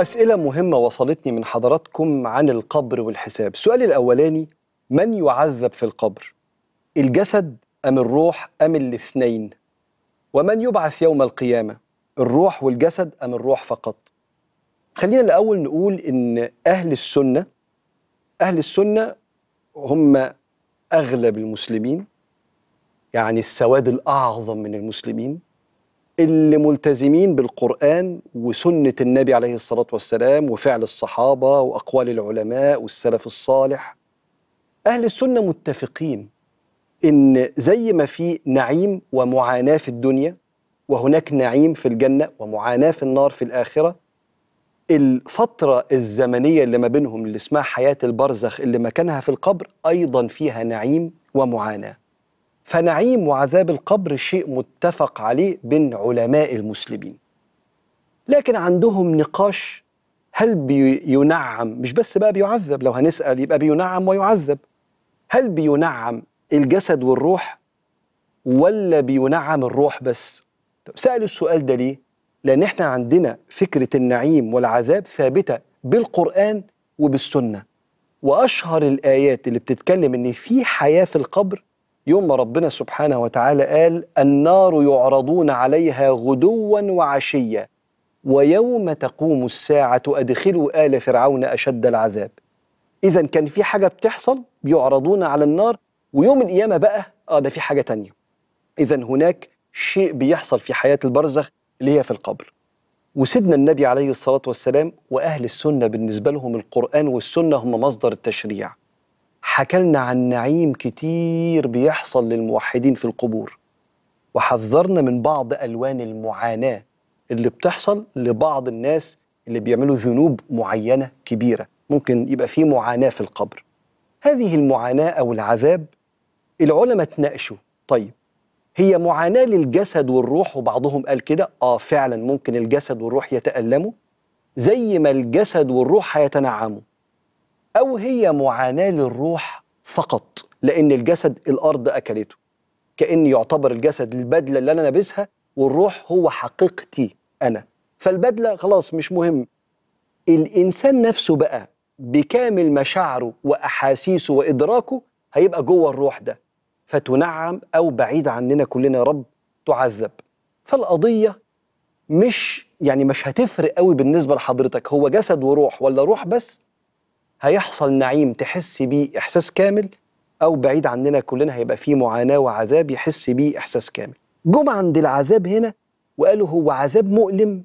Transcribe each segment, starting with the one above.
أسئلة مهمة وصلتني من حضراتكم عن القبر والحساب السؤال الأولاني من يعذب في القبر؟ الجسد أم الروح أم الاثنين؟ ومن يبعث يوم القيامة؟ الروح والجسد أم الروح فقط؟ خلينا الأول نقول إن أهل السنة أهل السنة هم أغلب المسلمين يعني السواد الأعظم من المسلمين اللي ملتزمين بالقرآن وسنة النبي عليه الصلاة والسلام وفعل الصحابة وأقوال العلماء والسلف الصالح أهل السنة متفقين إن زي ما في نعيم ومعاناة في الدنيا وهناك نعيم في الجنة ومعاناة في النار في الآخرة الفترة الزمنية اللي ما بينهم اللي اسمها حياة البرزخ اللي مكانها في القبر أيضا فيها نعيم ومعاناة فنعيم وعذاب القبر شيء متفق عليه بين علماء المسلمين لكن عندهم نقاش هل بينعم مش بس بقى بيعذب لو هنسأل يبقى بينعم ويعذب هل بينعم الجسد والروح ولا بينعم الروح بس طب سأل السؤال ده ليه لأن احنا عندنا فكرة النعيم والعذاب ثابتة بالقرآن وبالسنة وأشهر الآيات اللي بتتكلم إن في حياة في القبر يوم ما ربنا سبحانه وتعالى قال النار يعرضون عليها غدوا وعشيا ويوم تقوم الساعة أدخلوا آل فرعون أشد العذاب إذا كان في حاجة بتحصل بيعرضون على النار ويوم القيامة بقى آه ده في حاجة تانية إذا هناك شيء بيحصل في حياة البرزخ اللي هي في القبر وسيدنا النبي عليه الصلاة والسلام وأهل السنة بالنسبة لهم القرآن والسنة هم مصدر التشريع حكى لنا عن نعيم كتير بيحصل للموحدين في القبور وحذرنا من بعض ألوان المعاناة اللي بتحصل لبعض الناس اللي بيعملوا ذنوب معينة كبيرة ممكن يبقى في معاناة في القبر هذه المعاناة أو العذاب العلماء تناقشوا طيب هي معاناة للجسد والروح وبعضهم قال كده آه فعلا ممكن الجسد والروح يتألموا زي ما الجسد والروح هيتنعموا أو هي معاناة للروح فقط لأن الجسد الأرض أكلته كأن يعتبر الجسد البدلة اللي أنا لابسها والروح هو حقيقتي أنا فالبدلة خلاص مش مهم الإنسان نفسه بقى بكامل مشاعره وأحاسيسه وإدراكه هيبقى جوه الروح ده فتنعم أو بعيد عننا كلنا يا رب تعذب فالقضية مش يعني مش هتفرق قوي بالنسبة لحضرتك هو جسد وروح ولا روح بس هيحصل نعيم تحس بيه إحساس كامل أو بعيد عننا كلنا هيبقى فيه معاناة وعذاب يحس بيه إحساس كامل جم عند العذاب هنا وقالوا هو عذاب مؤلم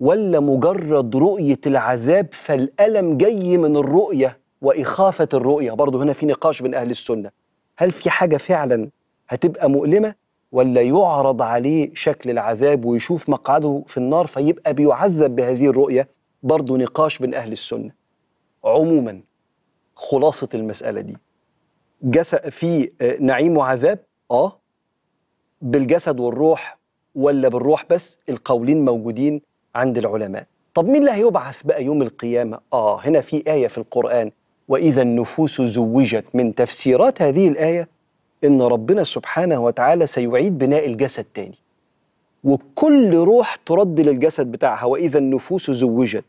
ولا مجرد رؤية العذاب فالألم جاي من الرؤية وإخافة الرؤية برضه هنا في نقاش بين أهل السنة هل في حاجة فعلا هتبقى مؤلمة ولا يعرض عليه شكل العذاب ويشوف مقعده في النار فيبقى بيعذب بهذه الرؤية برضه نقاش بين أهل السنة عموما خلاصه المساله دي جسد في آه، نعيم وعذاب اه بالجسد والروح ولا بالروح بس القولين موجودين عند العلماء طب مين اللي هيبعث بقى يوم القيامه اه هنا في ايه في القران واذا النفوس زوجت من تفسيرات هذه الايه ان ربنا سبحانه وتعالى سيعيد بناء الجسد تاني وكل روح ترد للجسد بتاعها واذا النفوس زوجت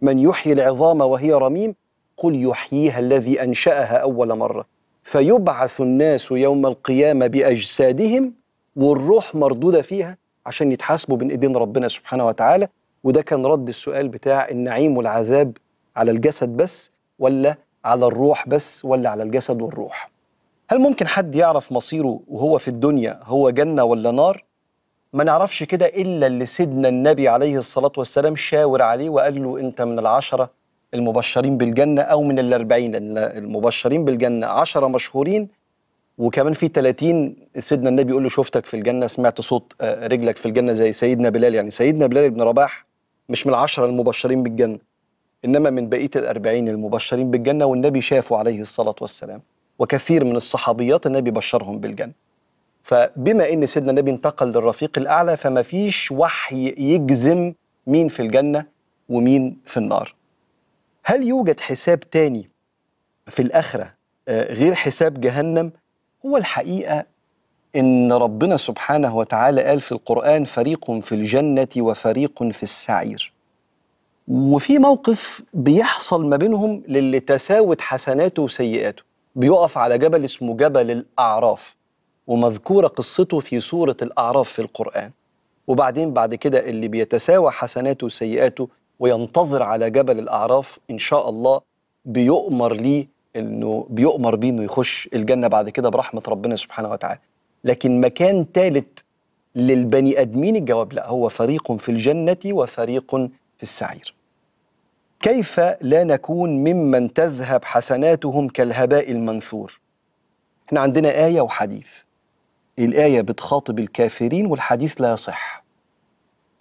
من يحيي العظام وهي رميم قل يحييها الذي انشاها اول مره فيبعث الناس يوم القيامه باجسادهم والروح مردوده فيها عشان يتحاسبوا بين ايدين ربنا سبحانه وتعالى وده كان رد السؤال بتاع النعيم والعذاب على الجسد بس ولا على الروح بس ولا على الجسد والروح هل ممكن حد يعرف مصيره وهو في الدنيا هو جنه ولا نار ما نعرفش كده إلا اللي سيدنا النبي عليه الصلاة والسلام شاور عليه وقال له أنت من العشرة المبشرين بالجنة أو من الأربعين المبشرين بالجنة عشرة مشهورين وكمان في 30 سيدنا النبي يقول له شفتك في الجنة سمعت صوت آه، رجلك في الجنة زي سيدنا بلال يعني سيدنا بلال بن رباح مش من العشرة المبشرين بالجنة إنما من بقية الأربعين المبشرين بالجنة والنبي شافه عليه الصلاة والسلام وكثير من الصحابيات النبي بشرهم بالجنة فبما ان سيدنا النبي انتقل للرفيق الاعلى فما فيش وحي يجزم مين في الجنه ومين في النار هل يوجد حساب تاني في الاخره آه، غير حساب جهنم هو الحقيقه ان ربنا سبحانه وتعالى قال في القران فريق في الجنه وفريق في السعير وفي موقف بيحصل ما بينهم للي تساوت حسناته وسيئاته بيقف على جبل اسمه جبل الاعراف ومذكورة قصته في سورة الأعراف في القرآن وبعدين بعد كده اللي بيتساوى حسناته وسيئاته وينتظر على جبل الأعراف إن شاء الله بيؤمر ليه إنه بيؤمر بيه إنه يخش الجنة بعد كده برحمة ربنا سبحانه وتعالى لكن مكان ثالث للبني ادمين الجواب لا هو فريق في الجنه وفريق في السعير كيف لا نكون ممن تذهب حسناتهم كالهباء المنثور احنا عندنا ايه وحديث الآية بتخاطب الكافرين والحديث لا يصح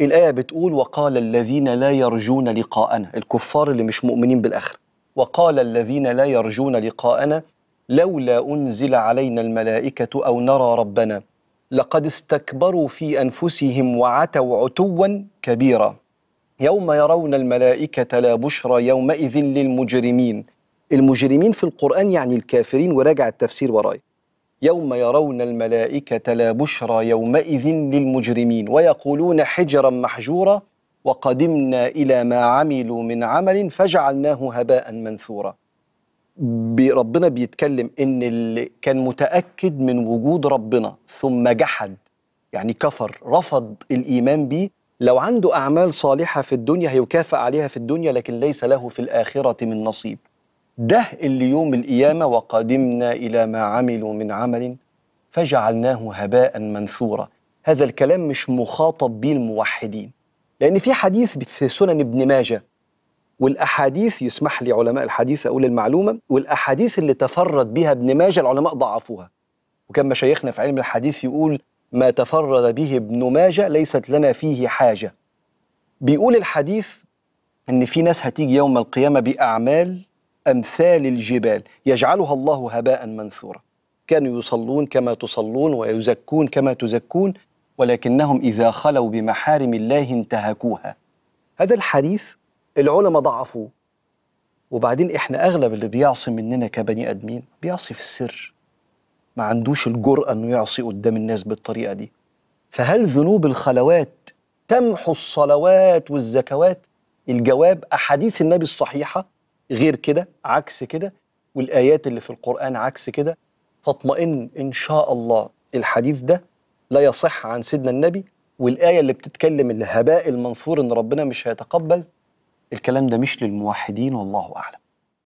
الآية بتقول وقال الذين لا يرجون لقاءنا الكفار اللي مش مؤمنين بالآخرة وقال الذين لا يرجون لقاءنا لولا أنزل علينا الملائكة أو نرى ربنا لقد استكبروا في أنفسهم وعتوا عتوا كبيرا يوم يرون الملائكة لا بشرى يومئذ للمجرمين المجرمين في القرآن يعني الكافرين وراجع التفسير ورايا يوم يرون الملائكة لا بشرى يومئذ للمجرمين ويقولون حجرا محجورا وقدمنا إلى ما عملوا من عمل فجعلناه هباء منثورا ربنا بيتكلم إن اللي كان متأكد من وجود ربنا ثم جحد يعني كفر رفض الإيمان به لو عنده أعمال صالحة في الدنيا هيكافأ عليها في الدنيا لكن ليس له في الآخرة من نصيب ده اللي يوم القيامة وقدمنا إلى ما عملوا من عمل فجعلناه هباء منثورا هذا الكلام مش مخاطب به الموحدين لأن في حديث في سنن ابن ماجه والأحاديث يسمح لي علماء الحديث أقول المعلومة والأحاديث اللي تفرد بها ابن ماجه العلماء ضعفوها وكان مشايخنا في علم الحديث يقول ما تفرد به ابن ماجه ليست لنا فيه حاجة بيقول الحديث ان في ناس هتيجي يوم القيامه باعمال أمثال الجبال يجعلها الله هباء منثورا كانوا يصلون كما تصلون ويزكون كما تزكون ولكنهم إذا خلوا بمحارم الله انتهكوها هذا الحديث العلماء ضعفوه وبعدين احنا اغلب اللي بيعصي مننا كبني ادمين بيعصي في السر ما عندوش الجرأة انه يعصي قدام الناس بالطريقة دي فهل ذنوب الخلوات تمحو الصلوات والزكوات الجواب احاديث النبي الصحيحة غير كده عكس كده والايات اللي في القران عكس كده فاطمئن ان شاء الله الحديث ده لا يصح عن سيدنا النبي والايه اللي بتتكلم الهباء المنثور ان ربنا مش هيتقبل الكلام ده مش للموحدين والله اعلم